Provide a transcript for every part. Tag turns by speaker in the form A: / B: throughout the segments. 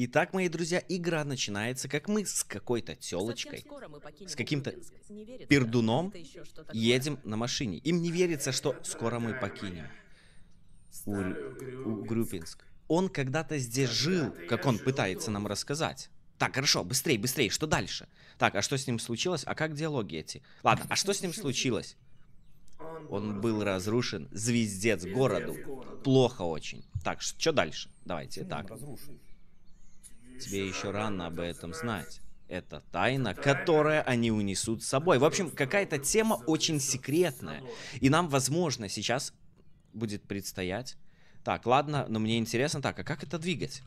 A: Итак, мои друзья, игра начинается, как мы с какой-то телочкой, с каким-то пердуном едем на машине. Им не верится, что скоро мы покинем Угрюпинск. Он когда-то здесь жил, как он пытается нам рассказать. Так, хорошо, быстрее, быстрее, что дальше? Так, а что с ним случилось? А как диалоги эти? Ладно, а что с ним случилось? Он был разрушен, звездец городу. Плохо очень. Так, что дальше? Давайте, так. Разрушен. Тебе еще рано об этом знать. Это тайна, которая они унесут с собой. В общем, какая-то тема очень секретная. И нам, возможно, сейчас будет предстоять. Так, ладно, но мне интересно, так, а как это двигать?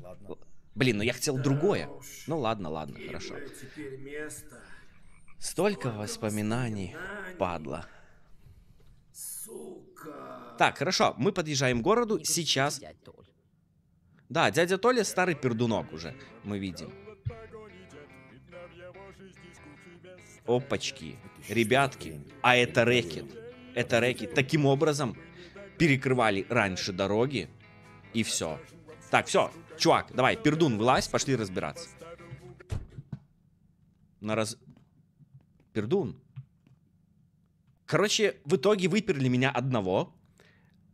A: Блин, ну я хотел другое. Ну ладно, ладно, хорошо. Столько воспоминаний, падла. Так, хорошо, мы подъезжаем к городу. Сейчас да, дядя Толя старый пердунок уже, мы видим. Опачки, ребятки, а это рэкет. Это рэкет. Таким образом перекрывали раньше дороги, и все. Так, все, чувак, давай, пердун, вылазь, пошли разбираться. На раз... Пердун. Короче, в итоге выперли меня одного,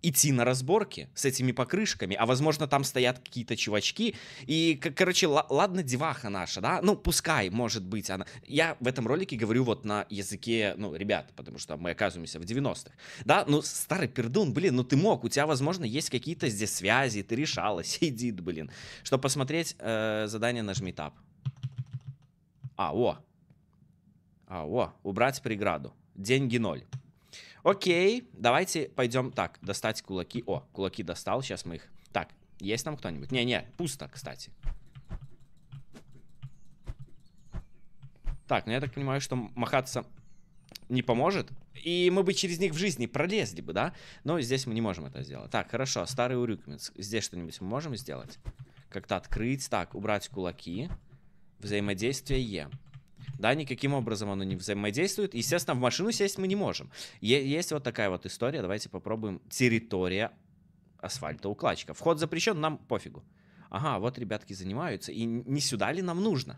A: идти на разборки с этими покрышками, а возможно там стоят какие-то чувачки, и, короче, ладно, деваха наша, да, ну, пускай, может быть, она... Я в этом ролике говорю вот на языке, ну, ребят, потому что мы оказываемся в 90-х, да, ну, старый пердун, блин, ну, ты мог, у тебя, возможно, есть какие-то здесь связи, ты решала, сидит, блин. Чтобы посмотреть э, задание, нажми тап. А, о. А, о, убрать преграду. Деньги ноль. Окей, давайте пойдем так, достать кулаки. О, кулаки достал, сейчас мы их... Так, есть там кто-нибудь? Не-не, пусто, кстати. Так, ну я так понимаю, что махаться не поможет. И мы бы через них в жизни пролезли бы, да? Но здесь мы не можем это сделать. Так, хорошо, старый урюкмец. Здесь что-нибудь мы можем сделать? Как-то открыть. Так, убрать кулаки. Взаимодействие Е да, никаким образом оно не взаимодействует. Естественно, в машину сесть мы не можем. Е- есть вот такая вот история, давайте попробуем. Территория асфальта укладчика. Вход запрещен, нам пофигу. Ага, вот ребятки занимаются, и не сюда ли нам нужно?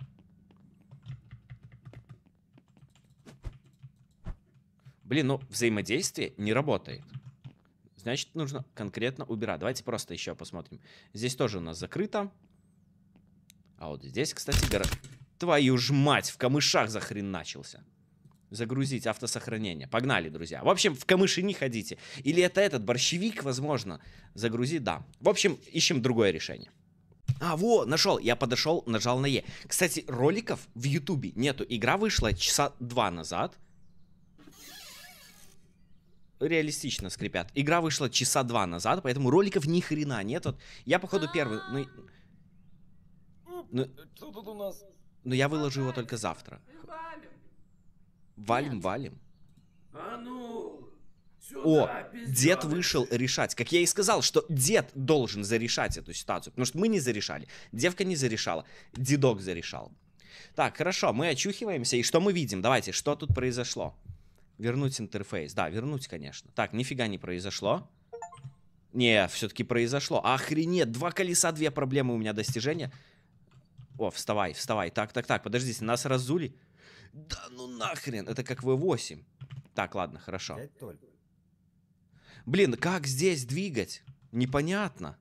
A: Блин, ну взаимодействие не работает. Значит, нужно конкретно убирать. Давайте просто еще посмотрим. Здесь тоже у нас закрыто. А вот здесь, кстати, гараж... Твою ж мать, в камышах захреначился. Загрузить автосохранение. Погнали, друзья. В общем, в камыши не ходите. Или это этот борщевик, возможно. Загрузить, да. В общем, ищем другое решение. А, во, нашел. Я подошел, нажал на Е. Кстати, роликов в Ютубе нету. Игра вышла часа два назад. Реалистично скрипят. Игра вышла часа два назад, поэтому роликов ни хрена нет. Вот я, походу, первый. Ну, ну... Что тут у нас? Но я выложу его только завтра. Валим, валим. А ну, сюда, О, пиздец. дед вышел решать. Как я и сказал, что дед должен зарешать эту ситуацию. Потому что мы не зарешали. Девка не зарешала. Дедок зарешал. Так, хорошо, мы очухиваемся. И что мы видим? Давайте, что тут произошло? Вернуть интерфейс. Да, вернуть, конечно. Так, нифига не произошло. Не, все-таки произошло. Охренеть, два колеса, две проблемы у меня достижения. О, вставай, вставай. Так, так, так, подождите, нас разули? Да ну нахрен, это как V8. Так, ладно, хорошо. Блин, как здесь двигать? Непонятно.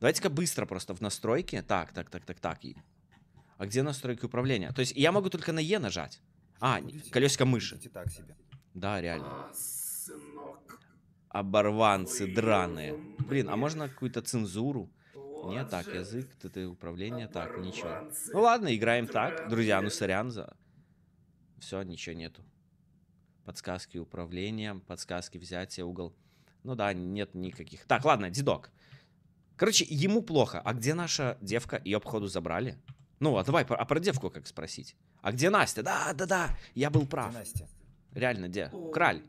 A: Давайте-ка быстро просто в настройки. Так, так, так, так, так. А где настройки управления? То есть я могу только на Е нажать. А, Будете? колесико мыши. Так себе. Да, реально.
B: А, сынок.
A: Оборванцы Ой, драные. Блин, а можно какую-то цензуру? Нет, так, язык, ТТ управление, так, ничего. Ну ладно, играем так. Друзья, ну сорян за... Все, ничего нету. Подсказки управления, подсказки взятия, угол. Ну да, нет никаких. Так, ладно, дедок. Короче, ему плохо. А где наша девка? Ее, походу, забрали. Ну, а давай, а про девку как спросить? А где Настя? Да, да, да, я был прав. Настя. Реально, где? Краль.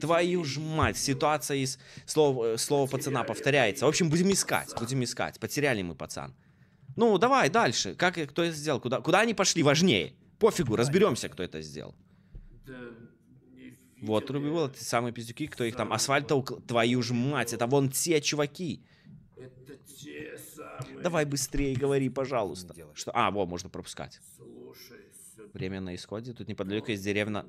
A: Твою ж мать, ситуация из слова, э, слова пацана повторяется. В общем, будем искать, будем искать. Потеряли мы пацан. Ну, давай дальше. Как э, кто это сделал? Куда, куда они пошли? Важнее. Пофигу, разберемся, кто это сделал. Вот, Руби был, ты самые пиздюки, кто их там. Асфальта, укл... твою ж мать, это вон те чуваки. Это те самые... Давай быстрее говори, пожалуйста. Что? А, вот, можно пропускать. Слушай, Время на исходе. Тут неподалеку есть деревня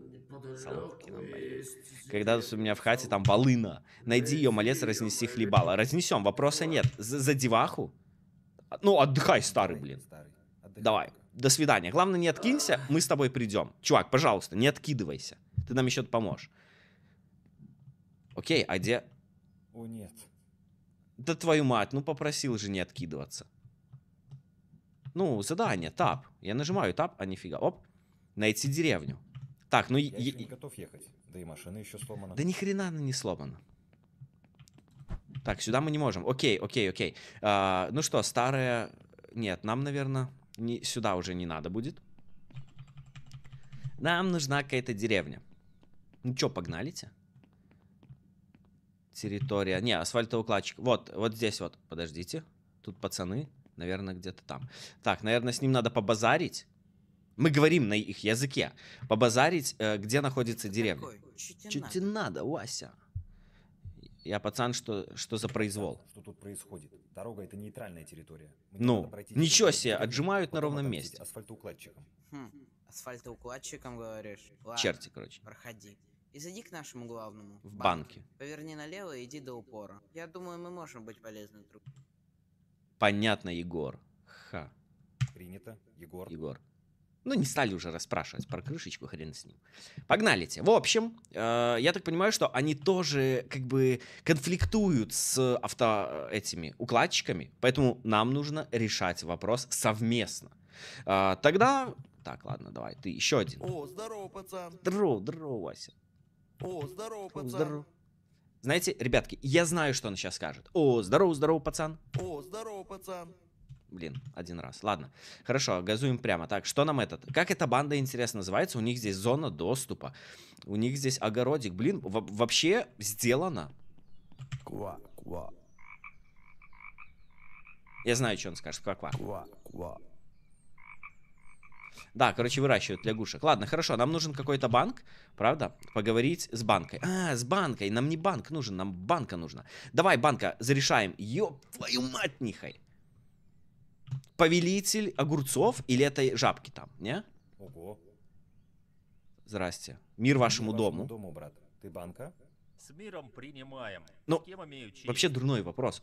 A: Соловкина, блин. Когда у меня в хате там волына. Найди ее, малец, разнеси хлебала. Разнесем, вопроса нет. За, за деваху? Ну, отдыхай, старый, блин. Давай, до свидания. Главное, не откинься, мы с тобой придем. Чувак, пожалуйста, не откидывайся. Ты нам еще поможешь. Окей, а где... О, нет. Да твою мать, ну попросил же не откидываться. Ну, задание, тап. Я нажимаю тап, а нифига. Оп, найти деревню. Так, ну... Я е...
B: не готов ехать. Да и машина еще сломана. Да ни
A: хрена она не сломана. Так, сюда мы не можем. Окей, окей, окей. А, ну что, старая... Нет, нам, наверное, не... сюда уже не надо будет. Нам нужна какая-то деревня. Ну что, погналите? Территория. Не, асфальтовый асфальтоукладчик. Вот, вот здесь вот. Подождите. Тут пацаны. Наверное, где-то там. Так, наверное, с ним надо побазарить. Мы говорим на их языке. Побазарить, э, где находится деревня. Чуть тебе надо, Вася. Я пацан, что, что за произвол?
B: Что тут происходит? Дорога это нейтральная территория. Мне ну, ничего себе, отжимают на ровном месте. Асфальтоукладчиком. Хм, асфальтоукладчиком
A: говоришь? Ладно, Черти, короче. Проходи. И зайди к нашему главному. В банке. банке. Поверни налево и иди до упора. Я думаю, мы можем быть полезны друг другу. Понятно, Егор. Ха. Принято, Егор. Егор. Ну, не стали уже расспрашивать про крышечку, хрен с ним. Погнали те. В общем, э, я так понимаю, что они тоже как бы конфликтуют с авто э, этими укладчиками, поэтому нам нужно решать вопрос совместно. Э, тогда... Так, ладно, давай, ты еще один. О, здорово, пацан. Здорово, здорово, Вася.
C: О, здорово, пацан. Здорово.
A: Знаете, ребятки, я знаю, что он сейчас скажет. О, здорово, здорово, пацан. О, здорово, пацан. Блин, один раз. Ладно. Хорошо, газуем прямо. Так, что нам этот? Как эта банда, интересно, называется? У них здесь зона доступа. У них здесь огородик. Блин, вообще сделано. Ква, ква. Я знаю, что он скажет. Ква-ква. Ква-ква. Да, короче, выращивают лягушек. Ладно, хорошо, нам нужен какой-то банк, правда? Поговорить с банкой. А, с банкой. Нам не банк нужен, нам банка нужна. Давай, банка, зарешаем. Ёб твою мать, Нихай повелитель огурцов или это жабки там, не? Ого. Здрасте. Мир вашему Мир дому. Вашему
B: дому, брат. Ты банка? С миром принимаем. Ну, вообще
A: дурной вопрос.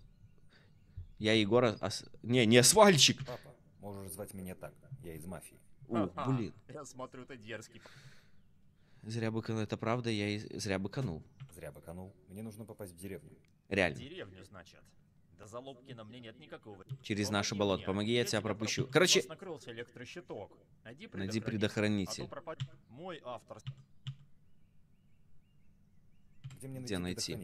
A: Я Егора... Ос... Не, не свальчик.
B: Папа, можешь звать меня так. Я из мафии. О, а блин. Я смотрю, ты дерзкий.
A: Зря бы канул, Это правда, я и зря бы канул.
B: Зря бы канул. Мне нужно попасть в деревню. Реально. В деревню, значит. Да за Лобкина мне нет никакого. Через наше болото. Помоги, я тебя пропущу. Короче... накрылся электрощиток. Найди предохранитель. А мой автор. Где, мне найти?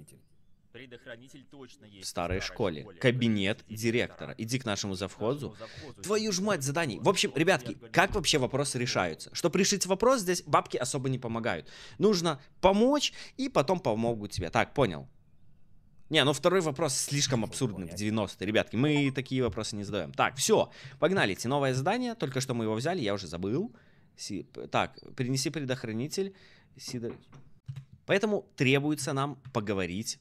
B: Предохранитель? точно есть. В старой
A: школе. школе. Кабинет директора. Иди к нашему завхозу. Твою ж мать, заданий. В общем, ребятки, как вообще вопросы решаются? Чтобы решить вопрос, здесь бабки особо не помогают. Нужно помочь, и потом помогут тебе. Так, понял. Не, ну второй вопрос ну, слишком абсурдный в 90-е. Ребятки, мы такие вопросы не задаем. Так, все, погнали. Эти новое задание. Только что мы его взяли, я уже забыл. Си... Так, принеси предохранитель. Сидор... Поэтому требуется нам поговорить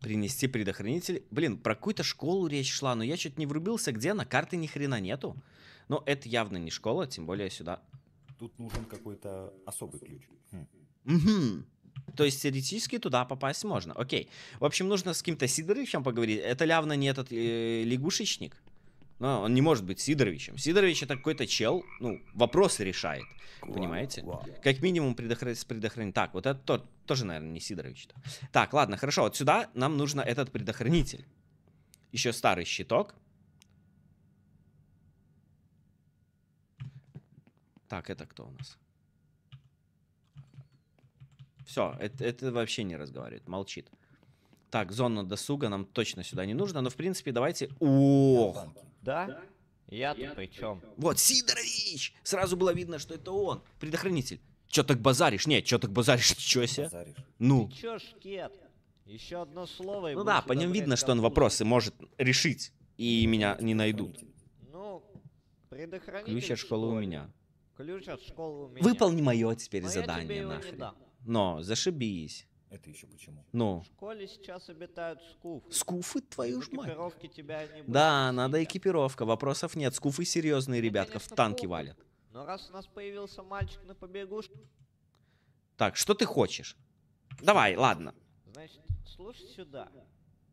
A: принести предохранитель. Блин, про какую-то школу речь шла, но я чуть не врубился, где на карты ни хрена нету. Но это явно не школа, тем более сюда.
B: Тут нужен какой-то особый ключ.
A: Угу. То есть теоретически туда попасть можно. Окей. В общем, нужно с каким-то Сидоровичем поговорить. Это явно не этот э, лягушечник. Но он не может быть Сидоровичем. Сидорович это какой-то чел, ну, вопросы решает. понимаете? Как минимум предохран... предохранитель. Так, вот это тот, тоже, наверное, не Сидорович. -то. Так, ладно, хорошо. Вот сюда нам нужно этот предохранитель. Еще старый щиток. Так, это кто у нас? Все, это, это вообще не разговаривает, молчит. Так, зона досуга нам точно сюда не нужно, но в принципе давайте...
C: Ох!
A: Да? я тут Я при чем? Вот, Сидорович! Сразу было видно, что это он, предохранитель. Чё так базаришь? Нет, чё так базаришь? Чё себе? Ну. Ты
C: чё, шкет? Еще одно слово и Ну да, по нем видно, что он вопросы
A: может решить, и меня не найдут.
C: Ну, предохранитель Ключ от
A: школы у меня.
C: Ключ от школы у меня. Выполни мое теперь задание, нахрен.
A: Но, зашибись. Это еще почему? Ну. В
C: школе сейчас обитают скуфы. Скуфы, твою ж мать. Экипировки тебя не будет.
A: Да, надо экипировка, вопросов нет. Скуфы серьезные, ребятка, в танки плохо. валят.
C: Но раз у нас появился мальчик на побегушку.
A: Так, что ты хочешь? Давай, ладно.
C: Значит, слушай сюда.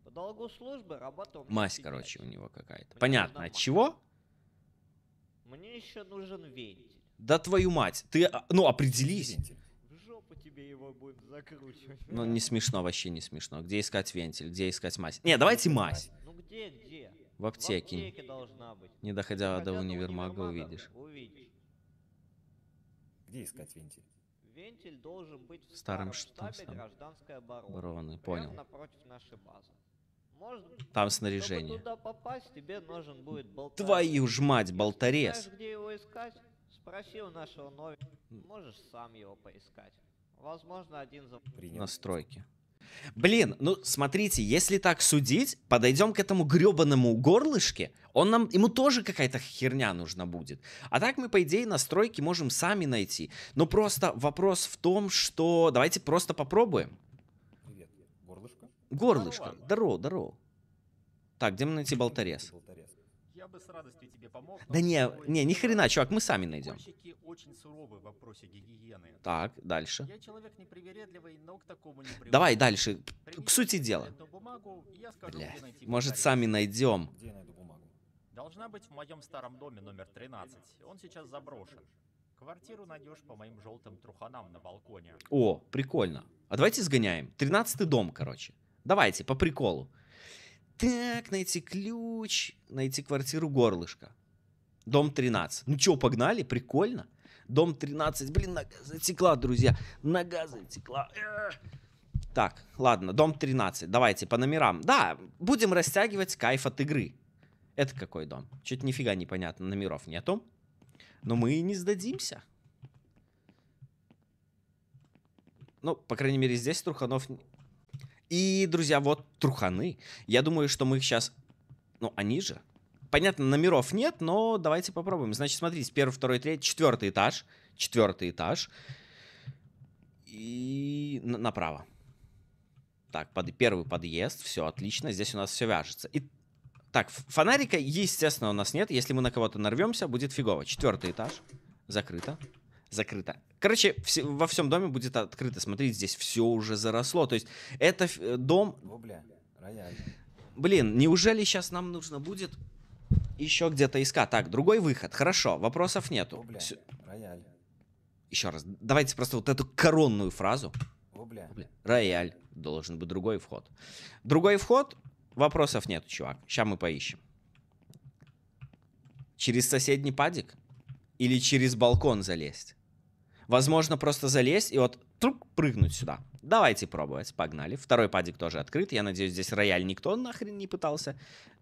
C: По долгу службы работал...
A: Мазь, короче, у него какая-то. Понятно, от чего?
C: Мне еще нужен вентиль.
A: Да твою мать, ты, а, ну, определись. Вентиль
C: тебе его будут закручивать. Ну, не
A: смешно, вообще не смешно. Где искать вентиль, где искать мазь? Не, давайте мазь.
C: Ну, где, где? В аптеке. В аптеке должна быть. Не доходя
A: Хотя до универмага, увидишь.
C: увидишь.
B: Где искать вентиль?
C: Вентиль должен быть в старом, старом штабе гражданской обороны. обороны. Понял. напротив нашей базы. Может, Там снаряжение. туда попасть, тебе нужен будет болтарь.
A: Твою ж мать, болторез. Знаешь,
C: где его искать? Спроси у нашего новенького. Можешь сам его поискать. Возможно, один за...
A: Настройки. Блин, ну смотрите, если так судить, подойдем к этому гребаному горлышке, он нам, ему тоже какая-то херня нужна будет. А так мы, по идее, настройки можем сами найти. Но просто вопрос в том, что... Давайте просто попробуем. Привет, горлышко? Горлышко, здорово, ну, здорово. Так, где мы найти болторез?
B: болторез. Я бы с радостью тебе помог. Да не, не, ни хрена, чувак, мы сами найдем. очень суровы в вопросе гигиены. Так, дальше. Я человек непривередливый, но к такому не привык. Давай дальше, к сути дела. Бумагу, скажу, Бля, может сами найдем. Где найду бумагу? Должна быть в моем старом доме номер 13. Он сейчас заброшен. Квартиру найдешь по моим желтым труханам на балконе.
A: О, прикольно. А давайте сгоняем. Тринадцатый дом, короче. Давайте, по приколу. Так, найти ключ, найти квартиру горлышко. Дом 13. Ну что, погнали? Прикольно. Дом 13. Блин, нога затекла, друзья. Нога затекла. Эх. Так, ладно, дом 13. Давайте по номерам. Да, будем растягивать кайф от игры. Это какой дом? Чуть нифига непонятно, номеров нету. Но мы не сдадимся. Ну, по крайней мере, здесь Труханов и, друзья, вот труханы. Я думаю, что мы их сейчас... Ну, они же. Понятно, номеров нет, но давайте попробуем. Значит, смотрите, первый, второй, третий, четвертый этаж. Четвертый этаж. И направо. Так, под... первый подъезд. Все, отлично. Здесь у нас все вяжется. И так, фонарика, естественно, у нас нет. Если мы на кого-то нарвемся, будет фигово. Четвертый этаж. Закрыто. Закрыто. Короче, все, во всем доме будет открыто. Смотрите, здесь все уже заросло. То есть это дом...
C: Бобля,
B: рояль.
A: Блин, неужели сейчас нам нужно будет еще где-то искать? Так, другой выход. Хорошо, вопросов нету. Бобля, все... рояль. Еще раз. Давайте просто вот эту коронную фразу. Бобля. Бобля. Рояль. Должен быть другой вход. Другой вход. Вопросов нету, чувак. Сейчас мы поищем. Через соседний падик? Или через балкон залезть? Возможно, просто залезть и вот труп, прыгнуть сюда. Давайте пробовать, погнали. Второй падик тоже открыт. Я надеюсь, здесь рояль никто нахрен не пытался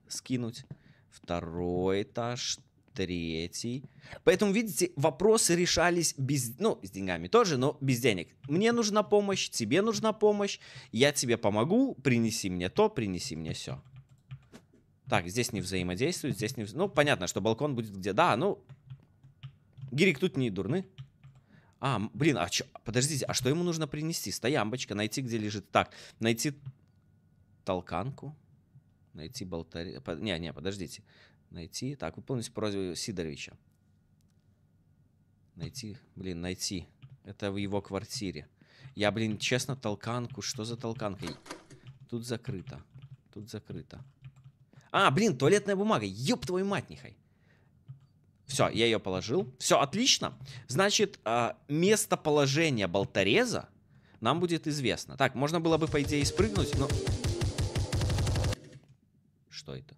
A: скинуть. Второй этаж, третий. Поэтому, видите, вопросы решались без... Ну, с деньгами тоже, но без денег. Мне нужна помощь, тебе нужна помощь. Я тебе помогу, принеси мне то, принеси мне все. Так, здесь не взаимодействует, здесь не... Ну, понятно, что балкон будет где... Да, ну... Гирик тут не дурны. А, блин, а чё? подождите, а что ему нужно принести? Стоямбочка, найти, где лежит. Так, найти толканку, найти болтарь... Не, не, подождите. Найти... Так, выполнить просьбу Сидоровича. Найти, блин, найти. Это в его квартире. Я, блин, честно, толканку. Что за толканка? Тут закрыто. Тут закрыто. А, блин, туалетная бумага. Ёб твою мать, нехай. Все, я ее положил. Все, отлично. Значит, а, местоположение болтореза нам будет известно. Так, можно было бы, по идее, спрыгнуть, но... Что это?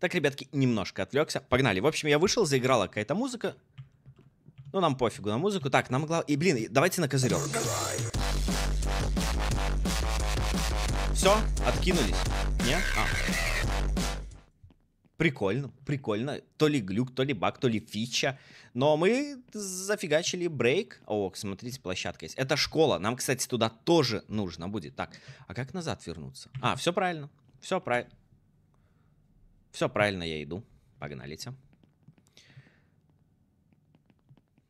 A: Так, ребятки, немножко отвлекся. Погнали. В общем, я вышел, заиграла какая-то музыка. Ну, нам пофигу на музыку. Так, нам главное... И, блин, давайте на козырек.
C: Все, откинулись. Не? А.
A: Прикольно, прикольно. То ли глюк, то ли баг, то ли фича. Но мы зафигачили брейк. О, смотрите, площадка есть. Это школа. Нам, кстати, туда тоже нужно будет. Так, а как назад вернуться? А, все правильно. Все правильно. Все правильно, я иду. Погналите.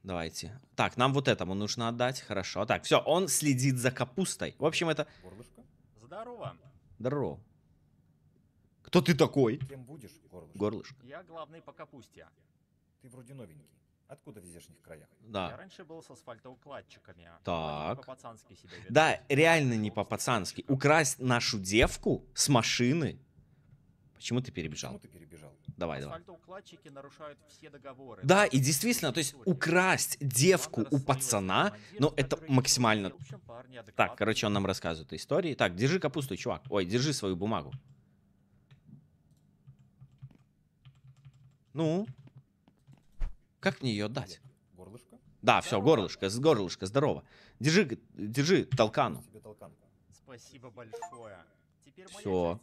A: Давайте. Так, нам вот этому нужно отдать. Хорошо. Так, все, он следит за капустой. В общем, это... Здорово. Здорово. Кто ты такой? Кем
B: будешь, горлышко? Горлышко. Я главный по капусте. Ты вроде новенький. Откуда в здешних краях? Да. Я раньше был с асфальтоукладчиками. А так. По-пацански себя веду. Да,
A: реально не по-пацански. Украсть нашу девку с машины. Почему ты перебежал? Почему ты перебежал? Давай, давай.
B: нарушают все договоры. Да, и
A: действительно, то есть украсть девку у пацана, ну это максимально... Так, короче, он нам рассказывает истории. Так, держи капусту, чувак. Ой, держи свою бумагу. Ну? Как мне ее дать? Горлышко? Да, все, горлышко, с горлышко, здорово. Держи, держи толкану.
B: Спасибо большое. Все.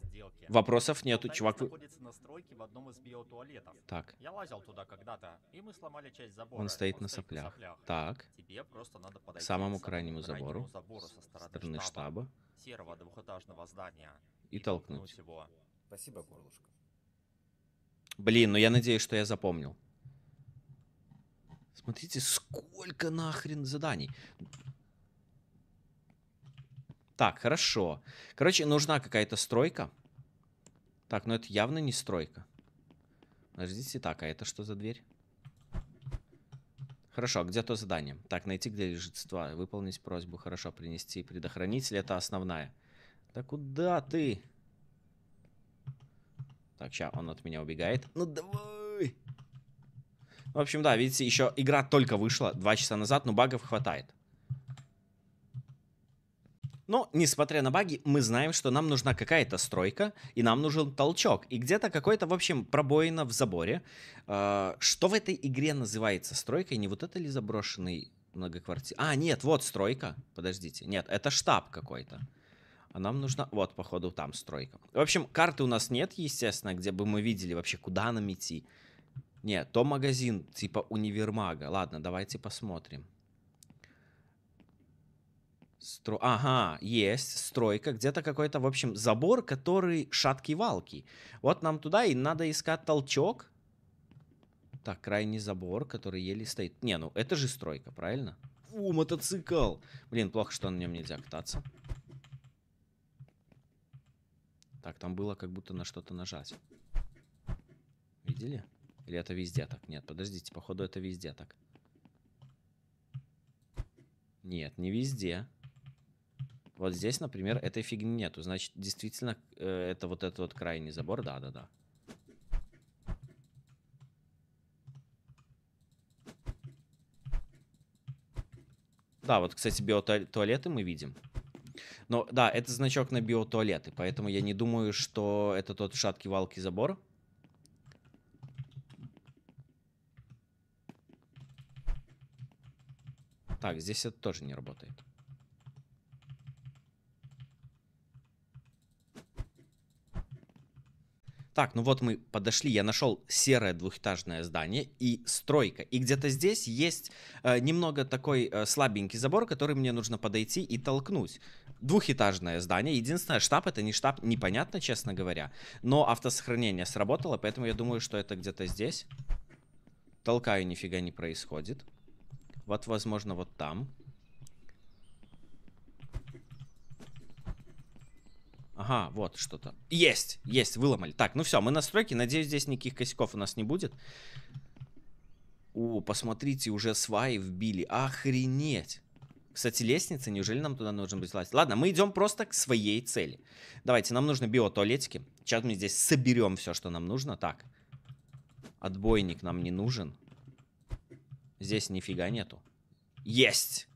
B: Вопросов нету, Тайс чувак. находится на стройке в одном из биотуалетов. Так. Я лазил туда когда-то, и мы сломали часть забора. Он стоит он на соплях. соплях. Так. Тебе просто надо подойти к самому крайнему забору, крайнему забору со стороны, стороны штаба, серого двухэтажного здания и, и толкнуть. его. Спасибо, горлышко.
A: Блин, ну я надеюсь, что я запомнил. Смотрите, сколько нахрен заданий. Так, хорошо. Короче, нужна какая-то стройка. Так, но ну это явно не стройка. Подождите, так, а это что за дверь? Хорошо, а где то задание? Так, найти, где лежит ствол, выполнить просьбу, хорошо, принести предохранитель, это основная. Да куда ты? Так, сейчас он от меня убегает.
C: Ну давай.
A: В общем, да, видите, еще игра только вышла два часа назад, но багов хватает. Но, несмотря на баги, мы знаем, что нам нужна какая-то стройка, и нам нужен толчок, и где-то какой-то, в общем, пробоина в заборе. А, что в этой игре называется стройкой? Не вот это ли заброшенный многоквартир... А, нет, вот стройка. Подождите. Нет, это штаб какой-то. А нам нужно... Вот, походу, там стройка. В общем, карты у нас нет, естественно, где бы мы видели вообще, куда нам идти. Нет, то магазин типа универмага. Ладно, давайте посмотрим. Стро... Ага, есть стройка, где-то какой-то, в общем, забор, который шаткий валки. Вот нам туда и надо искать толчок. Так, крайний забор, который еле стоит. Не, ну это же стройка, правильно? Фу, мотоцикл. Блин, плохо, что на нем нельзя кататься. Так, там было как будто на что-то нажать. Видели? Или это везде так? Нет, подождите, походу это везде так. Нет, не везде. Вот здесь, например, этой фигни нету. Значит, действительно, э, это вот этот вот крайний забор. Да-да-да. Да, вот, кстати, биотуалеты мы видим. Но да, это значок на биотуалеты, поэтому я не думаю, что это тот шаткий-валкий забор. Так, здесь это тоже не работает. так, ну вот мы подошли, я нашел серое двухэтажное здание и стройка. И где-то здесь есть э, немного такой э, слабенький забор, который мне нужно подойти и толкнуть. Двухэтажное здание. Единственное, штаб это не штаб, непонятно, честно говоря. Но автосохранение сработало, поэтому я думаю, что это где-то здесь. Толкаю, нифига не происходит. Вот, возможно, вот там. Ага, вот что-то. Есть, есть, выломали. Так, ну все, мы настройки. Надеюсь, здесь никаких косяков у нас не будет. О, посмотрите, уже сваи вбили. Охренеть. Кстати, лестница, неужели нам туда нужно будет лазить? Ладно, мы идем просто к своей цели. Давайте, нам нужны биотуалетики. Сейчас мы здесь соберем все, что нам нужно. Так, отбойник нам не нужен. Здесь нифига нету. Есть!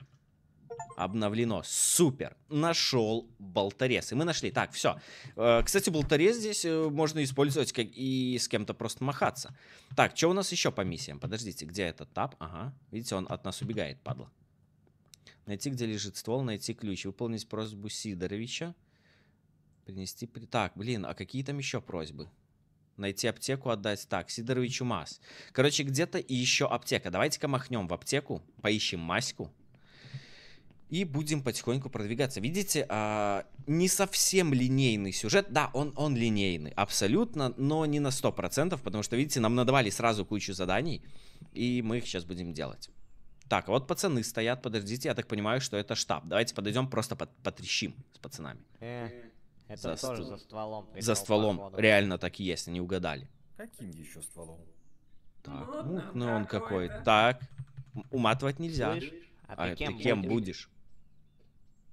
A: обновлено. Супер! Нашел болторез. И мы нашли. Так, все. Э, кстати, болторез здесь э, можно использовать как и с кем-то просто махаться. Так, что у нас еще по миссиям? Подождите, где этот тап? Ага. Видите, он от нас убегает, падла. Найти, где лежит ствол, найти ключ. Выполнить просьбу Сидоровича. Принести... При... Так, блин, а какие там еще просьбы? Найти аптеку, отдать. Так, Сидоровичу МАС. Короче, где-то и еще аптека. Давайте-ка махнем в аптеку, поищем маску и будем потихоньку продвигаться. Видите, а, не совсем линейный сюжет. Да, он, он линейный, абсолютно, но не на 100%, потому что, видите, нам надавали сразу кучу заданий, и мы их сейчас будем делать. Так, вот пацаны стоят, подождите, я так понимаю, что это штаб. Давайте подойдем, просто под, потрещим с пацанами.
C: Э,
B: э это за тоже ст... за стволом. За стволом, походу. реально
A: так и есть, они угадали.
B: Каким еще стволом?
A: Так, мутный, ну мутный он какой-то. Так, уматывать нельзя. Слышь, а, а ты, кем ты кем будешь?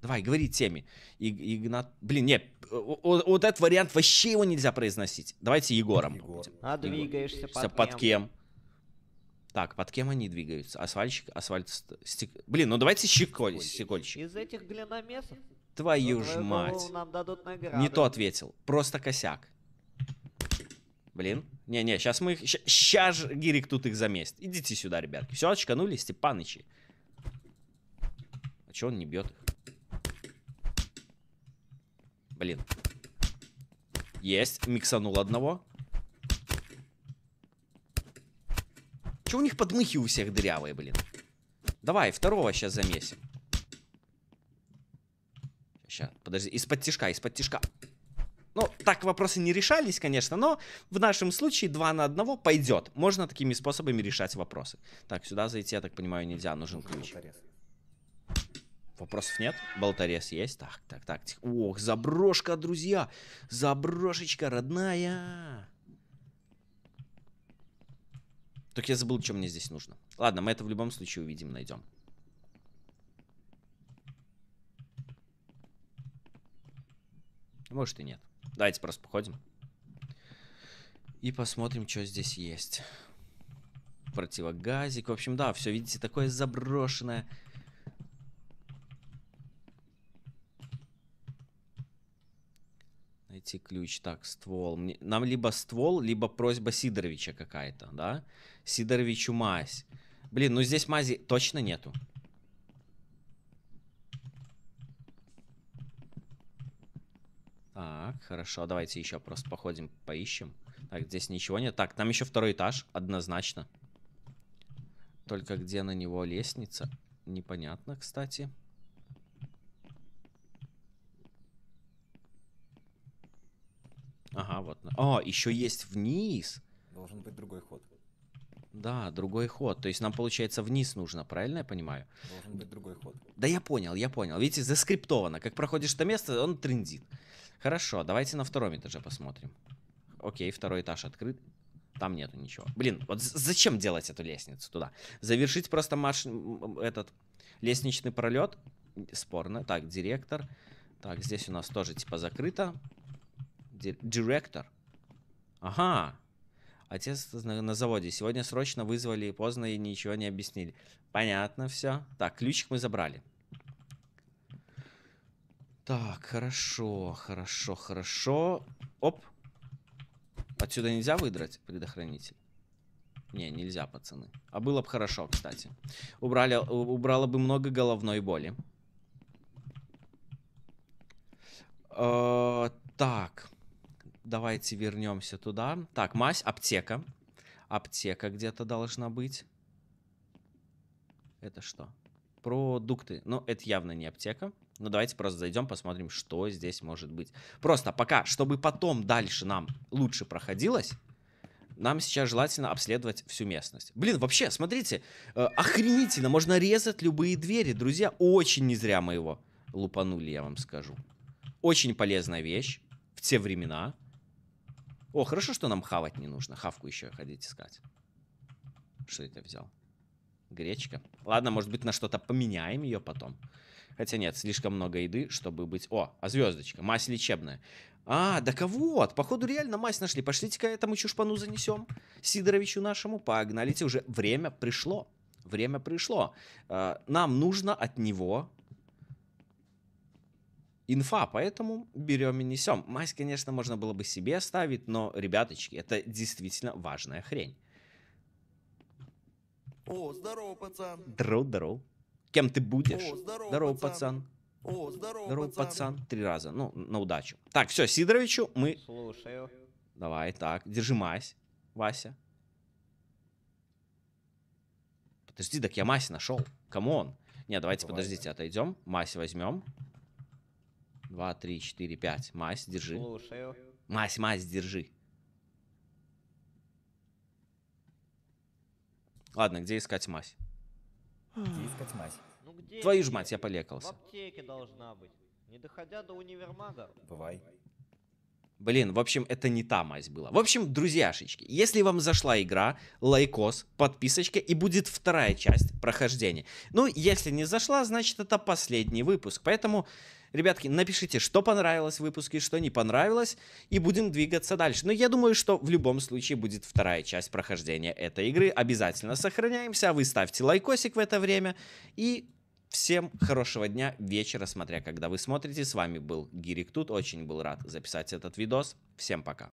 A: Давай, говори теми. И, Игнат... Блин, нет, э, вот, этот вариант вообще его нельзя произносить. Давайте Егором. Егор. А двигаешься Егор. под, под кем? Так, под кем они двигаются? Асфальщик, асфальт... Стек... Блин, ну давайте щеколь, стекольщик.
C: Из этих глиномесов? Твою ну, ж мать. Нам дадут Не то
A: ответил. Просто косяк. Блин. Не-не, сейчас мы их... Сейчас Гирик тут их заместит. Идите сюда, ребятки. Все, очканули, Степанычи. А че он не бьет их? Блин. Есть. Миксанул одного. Че у них подмыхи у всех дырявые, блин? Давай, второго сейчас замесим. Сейчас, подожди. Из-под тишка, из-под тишка. Ну, так вопросы не решались, конечно, но в нашем случае 2 на 1 пойдет. Можно такими способами решать вопросы. Так, сюда зайти, я так понимаю, нельзя, нужен ключ. Отрез. Вопросов нет? Болторез есть? Так, так, так. Тихо. Ох, заброшка, друзья! Заброшечка, родная! Только я забыл, что мне здесь нужно. Ладно, мы это в любом случае увидим, найдем. Может и нет. Давайте просто походим. И посмотрим, что здесь есть. Противогазик. В общем, да, все, видите, такое заброшенное. Кости, ключ, так, ствол. Нам либо ствол, либо просьба Сидоровича какая-то, да? Сидоровичу мазь. Блин, ну здесь мази точно нету. Так, хорошо, давайте еще просто походим, поищем. Так, здесь ничего нет. Так, там еще второй этаж, однозначно. Только где на него лестница? Непонятно, кстати. Ага, вот. О, а, еще есть вниз.
B: Должен быть другой ход.
A: Да, другой ход. То есть нам, получается, вниз нужно, правильно я понимаю?
B: Должен быть другой ход.
A: Да я понял, я понял. Видите, заскриптовано. Как проходишь это место, он трендит. Хорошо, давайте на втором этаже посмотрим. Окей, второй этаж открыт. Там нету ничего. Блин, вот зачем делать эту лестницу туда? Завершить просто маш... этот лестничный пролет? Спорно. Так, директор. Так, здесь у нас тоже типа закрыто. Директор. Ага. Отец на, на заводе. Сегодня срочно вызвали и поздно и ничего не объяснили. Понятно все. Так, ключик мы забрали. Так, хорошо, хорошо, хорошо. Оп. Отсюда нельзя выдрать предохранитель? Не, нельзя, пацаны. А было бы хорошо, кстати. Убрали, убрало бы много головной боли. Э, так. Давайте вернемся туда. Так, мазь, аптека. Аптека где-то должна быть. Это что? Продукты. Ну, это явно не аптека. Но ну, давайте просто зайдем, посмотрим, что здесь может быть. Просто пока, чтобы потом дальше нам лучше проходилось, нам сейчас желательно обследовать всю местность. Блин, вообще, смотрите, э, охренительно, можно резать любые двери. Друзья, очень не зря мы его лупанули, я вам скажу. Очень полезная вещь в те времена. О, хорошо, что нам хавать не нужно. Хавку еще ходить искать. Что это взял? Гречка. Ладно, может быть, на что-то поменяем ее потом. Хотя нет, слишком много еды, чтобы быть... О, а звездочка, мазь лечебная. А, да кого? Вот. Походу реально мазь нашли. Пошлите-ка этому чушпану занесем. Сидоровичу нашему. Погналите уже. Время пришло. Время пришло. Э, нам нужно от него инфа, поэтому берем и несем. Мазь, конечно, можно было бы себе оставить, но, ребяточки, это действительно важная хрень. О, здорово, пацан. Здорово, здорово. Кем ты будешь? О, здорово, здорово пацан. пацан. О, здорово, здорово пацан. пацан. Три раза, ну, на удачу. Так, все, Сидоровичу мы...
C: Слушаю.
A: Давай, так, держи мазь, Вася. Подожди, так я мазь нашел. Камон. Не, давайте, Давай. подождите, отойдем. Мазь возьмем. Два, три, четыре, пять. Мась, держи. Слушаю. Мась, мась, держи. Ладно, где искать мазь?
B: Где искать мазь?
A: Ну, где Твою же мать, я полекался. В
C: аптеке должна быть. Не доходя до универмага.
A: Бывай. Блин, в общем, это не та мазь была. В общем, друзьяшечки, если вам зашла игра, лайкос, подписочка, и будет вторая часть прохождения. Ну, если не зашла, значит, это последний выпуск. Поэтому Ребятки, напишите, что понравилось в выпуске, что не понравилось, и будем двигаться дальше. Но я думаю, что в любом случае будет вторая часть прохождения этой игры. Обязательно сохраняемся, а вы ставьте лайкосик в это время, и Всем хорошего дня, вечера, смотря когда вы смотрите. С вами был Гирик Тут. Очень был рад записать этот видос. Всем пока.